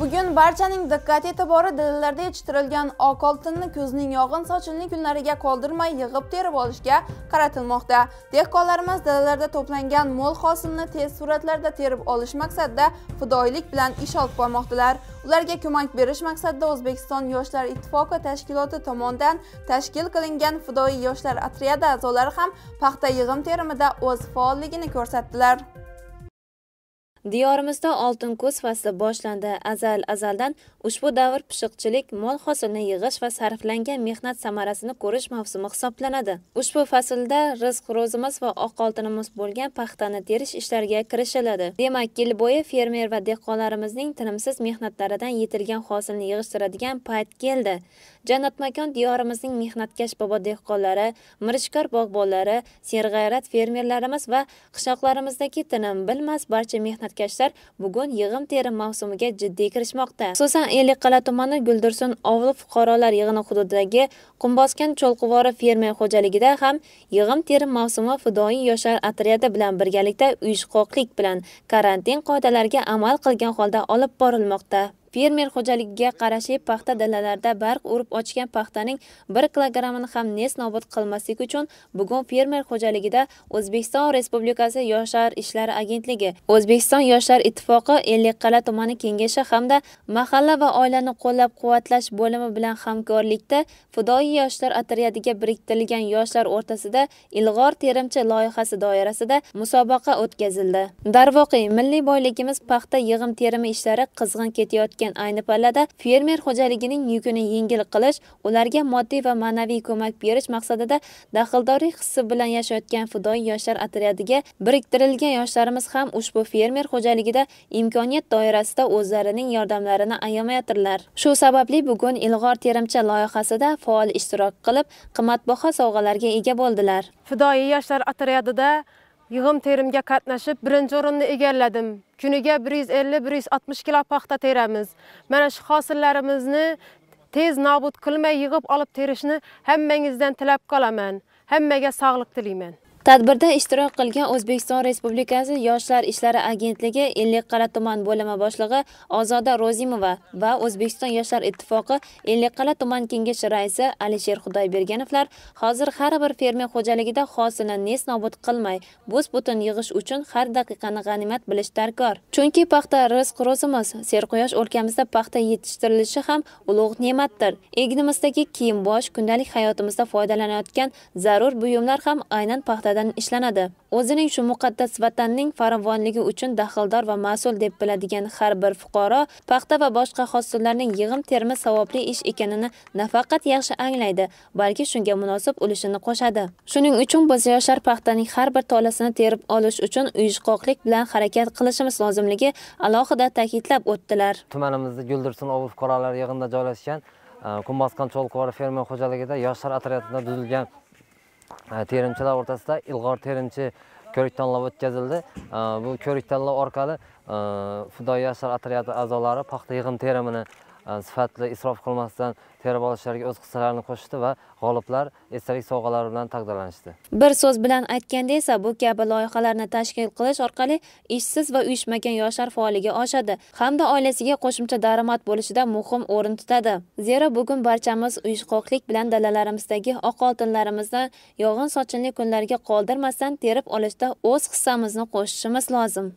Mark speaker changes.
Speaker 1: Bugun barchaning diqqat e'tibori dillarda yetishtirilgan oq oltinni kuzning yog'in sochinli kunlariga qoldirmay yig'ib terib olishga qaratilmoqda. Dehqonlarimiz dillarda to'plangan mo'l hosilni tez suratlarda terib olish maqsadida fidoilik bilan ish olib bormoqdalar. Ularga ko'mak berish maqsadida O'zbekiston Yoshlar ittifoqi tashkiloti tomonidan tashkil qilingan fidoi yoshlar otryadi a'zolari ham paxta yig'im terimida o'z faolligini ko'rsatdilar. diyorimizda oltin kuz fasli boshlandi azal azaldan ushbu davr pishiqchilik mol hosilni yig'ish va sarflangan mehnat samarasini ko'rish mavsumi hisoblanadi ushbu faslda rizq ro'zimiz va oq oltinimiz bo'lgan paxtani terish ishlariga kirishiladi demak yil bo'yi fermer va dehqonlarimizning tinimsiz mehnatlaridan yetilgan hosilni yig'ishtiradigan payt keldi jannatmakon diyorimizning mehnatkash bobo dehqonlari mirishkor bog'bonlari serg'ayrat fermerlarimiz va qishloqlarimizdagi tinim bilmas barcha mehnat mehnatkashlar bugun yig'im terim mavsumiga jiddiy kirishmoqda xususan ellikqal'a tumani guldursun ovli fuqarolar yig'ini hududidagi qumbosgan cho'lqivori fermer xo'jaligida ham yig'im terim mavsumi fidoyi yoshlar otryadi bilan birgalikda uyushqoqlik bilan karantin qoidalariga amal qilgan holda olib borilmoqda fermer xo'jaligiga qarashli paxta dalalarida barq urib ochgan paxtaning 1 kilogrammini ham nes nobud qilmaslik uchun bugun fermer xo'jaligida O'zbekiston Respublikasi Yoshlar ishlari agentligi, O'zbekiston Yoshlar ittifoqi Ellikqal'a tumani kengashi hamda mahalla va oilani qo'llab-quvvatlash bo'limi bilan hamkorlikda fidoi yoshlar otryadiga biriktirilgan yoshlar o'rtasida ilg'or terimchi loyihasi doirasida musobaqa o'tkazildi. Darvoqe, milliy boyligimiz paxta yig'im terimi ishlari qizg'in ketayotgan o'tgan ayni pallada fermer xo'jaligining yukini yengil qilish ularga moddiy va ma'naviy ko'mak berish maqsadida daxldorlik hissi bilan yashayotgan fidoyi yoshlar otryadiga biriktirilgan yoshlarimiz ham ushbu fermer xo'jaligida imkoniyat doirasida o'zlarining yordamlarini ayamayotirlar shu sababli bugun ilg'or terimcha loyihasida faol ishtirok qilib qimmatbaho sovg'alarga ega bo'ldilar fidoyi yoshlar otryadida yig'im terimga qatnashib birinchi o'rinni egalladim kuniga 150-160 kg paxta teramiz mana shu hosillarimizni tez nobud qilmay yig'ib olib terishni hammangizdan tilab qolaman hammaga sog'liq tilayman tadbirda ishtirok qilgan o'zbekiston respublikasi yoshlar ishlari agentligi 50qala tuman bo'limi boshlig'i ozoda ro'zimova va o'zbekiston yoshlar ittifoqi 50qala tuman kengashi raisi alisher Xudoyberganovlar hozir har bir fermer xo'jaligida hosilni nes nobud qilmay bus butun yig'ish uchun har daqiqani g'animat bilish darkor chunki paxta rizq ro'zimiz serquyosh o'lkamizda paxta yetishtirilishi ham ulug' ne'matdir egnimizdagi kiyim bosh kundalik hayotimizda foydalanayotgan zarur buyumlar ham aynan paxta qaytadan ishlanadi o'zining shu muqaddas vatanning farovonligi uchun daxldor va mas'ul deb biladigan har bir fuqaro paxta va boshqa hosillarning yig'im termi savobli ish ekanini nafaqat yaxshi anglaydi balki shunga munosib ulushini qo'shadi shuning uchun biz yoshlar paxtaning har bir tolasini terib olish uchun uyushqoqlik bilan harakat qilishimiz lozimligi alohida
Speaker 2: ta'kidlab o'tdilar tumanimizda guldursun ovul fuqarolar yig'inida joylashgan e, kumbasqan cho'lqori fermer xo'jaligida yoshlar otryadida tuzilgan Э, terimchilar o'rtasida ilg'or terimchi ko'rik tanlovi o'tkazildi э, bu ko'rik tanlov orqali fidoyi э, yoshlar otryadi a'zolari paxta yig'im terimini Э, sifatli isrof qilmasdan terib olishlariga o'z hissalarini qo'shishdi va g'oliblar esdalik sovg'alari bilan taqdirlanishdi
Speaker 1: bir so'z bilan aytganda esa bu kabi loyihalarni tashkil qilish orqali ishsiz va uyushmagan yoshlar faolligi oshadi hamda oilasiga qo'shimcha daromad bo'lishida muhim o'rin tutadi zero bugun barchamiz uyushqoqlik bilan dalalarimizdagi oq oltinlarimizni yog'in sochinli kunlarga qoldirmasdan terib olishda o'z hissamizni qo'shishimiz lozim